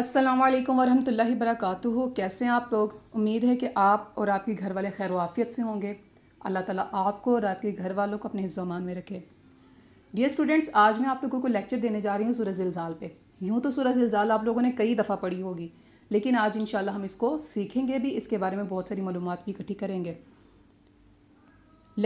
अस्सलाम वालेकुम वरहमतुल्लाहि वबरकातुहू कैसे हैं आप लोग उम्मीद है कि आप और आपके घर वाले खैर वाफियत से होंगे अल्लाह ताला आपको और आपके घर वालों को अपने हिफ्जमान में रखे डियर स्टूडेंट्स आज मैं आप लोगों को लेक्चर देने जा रही हूँ सूरज जिलजाल पे यूँ तो सूरज जिलजाल आप लोगों ने कई दफ़ा पढ़ी होगी लेकिन आज इन हम इसको सीखेंगे भी इसके बारे में बहुत सारी मालूम भी इकट्ठी करेंगे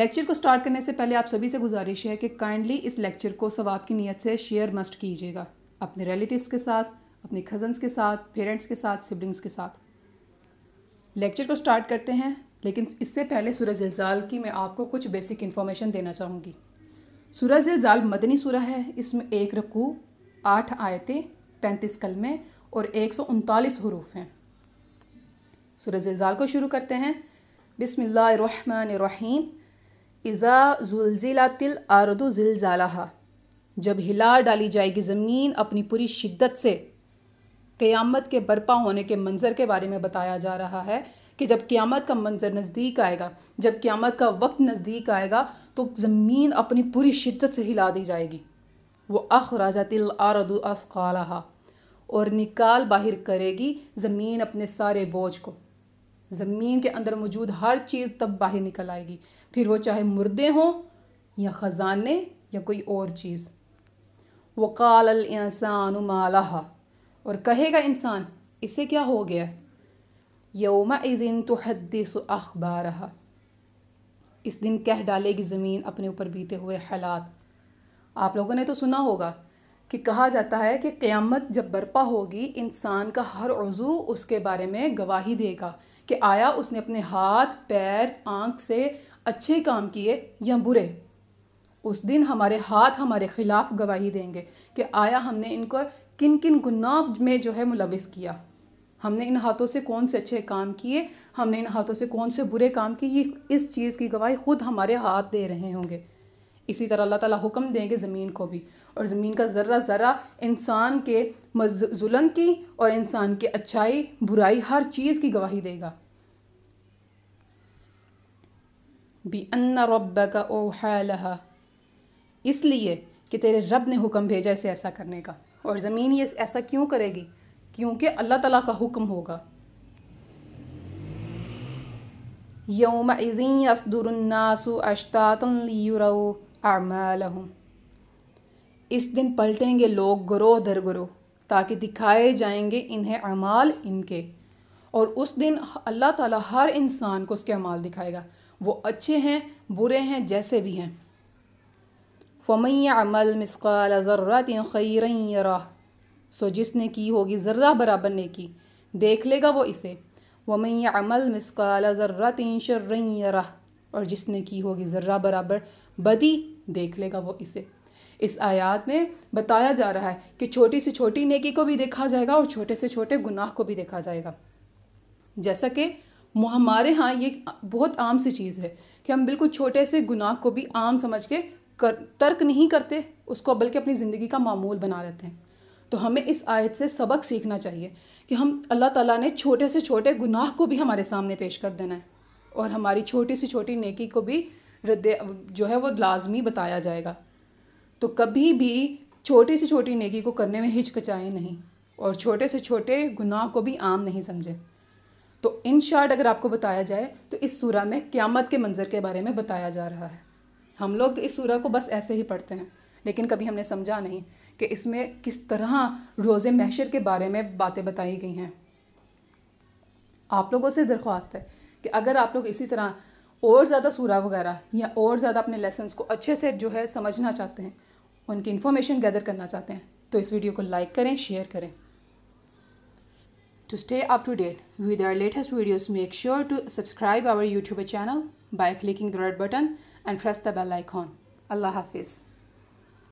लेक्चर को स्टार्ट करने से पहले आप सभी से गुजारिश है कि काइंडली इस लेक्चर को सवाब की नीयत से शेयर मस्ट कीजिएगा अपने रिलेटिव्स के साथ अपने कज़न्स के साथ पेरेंट्स के साथ सिबलिंग्स के साथ लेक्चर को स्टार्ट करते हैं लेकिन इससे पहले सूरज जलजाल की मैं आपको कुछ बेसिक इन्फॉर्मेशन देना चाहूँगी सूरज जलजाल मदनी सूरा है इसमें एक रकू आठ आयतें पैंतीस कलमे और एक सौ उनतालीस हरूफ हैं सूरज जलजाल को शुरू करते हैं बिसमीम इज़ा जुलजिला तिल आरदो जिलजाला जब हिला डाली जाएगी ज़मीन अपनी पूरी शिद्दत से क़यामत के बर्पा होने के मंज़र के बारे में बताया जा रहा है कि जब क़यामत का मंज़र नज़दीक आएगा जब क़यामत का वक्त नज़दीक आएगा तो ज़मीन अपनी पूरी शिद्दत से हिला दी जाएगी वो अखराजतिल आरदु असकालहा और निकाल बाहर करेगी ज़मीन अपने सारे बोझ को ज़मीन के अंदर मौजूद हर चीज़ तब बाहर निकल आएगी फिर वो चाहे मुर्दे हों या ख़जाने या कोई और चीज़ वकाल इंसान माला और कहेगा इंसान इसे क्या हो गया यौमा इजिन तो हदस अखबार इस दिन कह डालेगी ज़मीन अपने ऊपर बीते हुए हालात आप लोगों ने तो सुना होगा कि कहा जाता है कि क़्यामत जब बर्पा होगी इंसान का हर उज़ू उसके बारे में गवाही देगा कि आया उसने अपने हाथ पैर आँख से अच्छे काम किए या बुरे उस दिन हमारे हाथ हमारे ख़िलाफ़ गवाही देंगे कि आया हमने इनको किन किन गुनाह में जो है मुलविस किया हमने इन हाथों से कौन से अच्छे काम किए हमने इन हाथों से कौन से बुरे काम किए ये इस चीज़ की गवाही ख़ुद हमारे हाथ दे रहे होंगे इसी तरह अल्लाह ताला हुक्म देंगे ज़मीन को भी और ज़मीन का ज़र्रा ज़रा इंसान के जुल्म की और इंसान की अच्छाई बुराई हर चीज़ की गवाही देगा बी अन्ना रब का ओहा इसलिए कि तेरे रब ने हुक्म भेजा इसे ऐसा करने का और ज़मीन ये ऐसा क्यों करेगी क्योंकि अल्लाह ताला का हुक्म होगा यौम इज़ी असदुरन्नासु अश्तातनलीरो आमालहम इस दिन पलटेंगे लोग गुरो दर गरोह ताकि दिखाए जाएंगे इन्हें अमाल इनके और उस दिन अल्लाह ताला हर इंसान को उसके अमाल दिखाएगा वो अच्छे हैं बुरे हैं जैसे भी हैं फमई अमल मसकाल ज़र्रत खैर यरा सो जिसने की होगी ज़र्रा बराबर ने की देख लेगा वो इसे वमई अमल मसकाल ज़र्रत शर्र यरा और जिसने की होगी ज़र्रा बराबर बदी देख लेगा वो इसे इस आयात में बताया जा रहा है कि छोटी से छोटी नेकी को भी देखा जाएगा और छोटे से छोटे गुनाह को भी देखा जाएगा जैसा कि हमारे यहाँ ये बहुत आम सी चीज़ है कि हम बिल्कुल छोटे से गुनाह को भी आम समझ के कर तर्क नहीं करते उसको बल्कि अपनी ज़िंदगी का मामूल बना लेते हैं तो हमें इस आयत से सबक सीखना चाहिए कि हम अल्लाह ताला ने छोटे से छोटे गुनाह को भी हमारे सामने पेश कर देना है और हमारी छोटी से छोटी नेकी को भी रद्द जो है वो लाजमी बताया जाएगा तो कभी भी छोटी से छोटी नेकी को करने में हिचकचाएँ नहीं और छोटे से छोटे गुनाह को भी आम नहीं समझें तो इन शार्ट अगर आपको बताया जाए तो इस सूरा में क़्यामत के मंज़र के बारे में बताया जा रहा है हम लोग इस सूरह को बस ऐसे ही पढ़ते हैं लेकिन कभी हमने समझा नहीं कि इसमें किस तरह रोजे महशर के बारे में बातें बताई गई हैं आप लोगों से दरख्वास्त है कि अगर आप लोग इसी तरह और ज़्यादा सूरा वगैरह या और ज़्यादा अपने लेसन को अच्छे से जो है समझना चाहते हैं उनकी इन्फॉर्मेशन गैदर करना चाहते हैं तो इस वीडियो को लाइक करें शेयर करें to stay up to date with our latest videos make sure to subscribe our YouTube channel by clicking the red button and press the bell icon. Allah Hafiz.